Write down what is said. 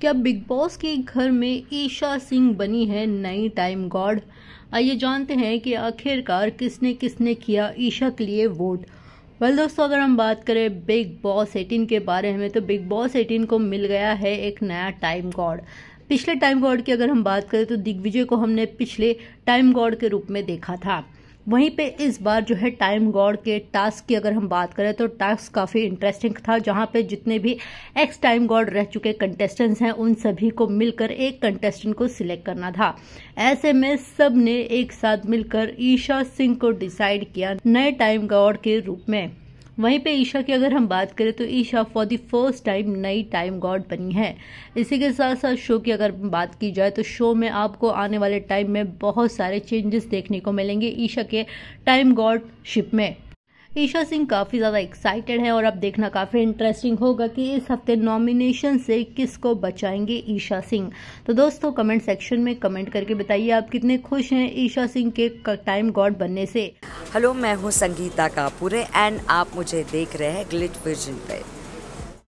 क्या big boss के घर में ईशा सिंह बनी है नई टाइम गॉड आइए जानते हैं कि आखिरकार किसने किसने किया ईशा के लिए वोट वेल दोस्तों अगर हम बात करें बिग बॉस एटीन के बारे में तो बिग बॉस एटीन को मिल गया है एक नया टाइम गॉड पिछले टाइम गॉड की अगर हम बात करें तो दिग्विजय को हमने पिछले टाइम गॉड के रूप में देखा था वहीं पे इस बार जो है टाइम गॉड के टास्क की अगर हम बात करें तो टास्क काफ़ी इंटरेस्टिंग था जहाँ पे जितने भी एक्स टाइम गॉड रह चुके कंटेस्टेंट्स हैं उन सभी को मिलकर एक कंटेस्टेंट को सिलेक्ट करना था ऐसे में सब ने एक साथ मिलकर ईशा सिंह को डिसाइड किया नए टाइम गॉड के रूप में वहीं पे ईशा की अगर हम बात करें तो Isha for the first time नई टाइम गॉड बनी है इसी के साथ साथ शो की अगर बात की जाए तो शो में आपको आने वाले टाइम में बहुत सारे चेंजेस देखने को मिलेंगे ईशा के टाइम गॉड शिप में ईशा सिंह काफ़ी ज़्यादा एक्साइटेड है और अब देखना काफ़ी इंटरेस्टिंग होगा कि इस हफ्ते नॉमिनेशन से किसको बचाएंगे ईशा सिंह तो दोस्तों कमेंट सेक्शन में कमेंट करके बताइए आप कितने खुश हैं ईशा सिंह के टाइम गॉड बनने से हेलो मैं हूँ संगीता कापुरे एंड आप मुझे देख रहे हैं ग्लिट विजन पर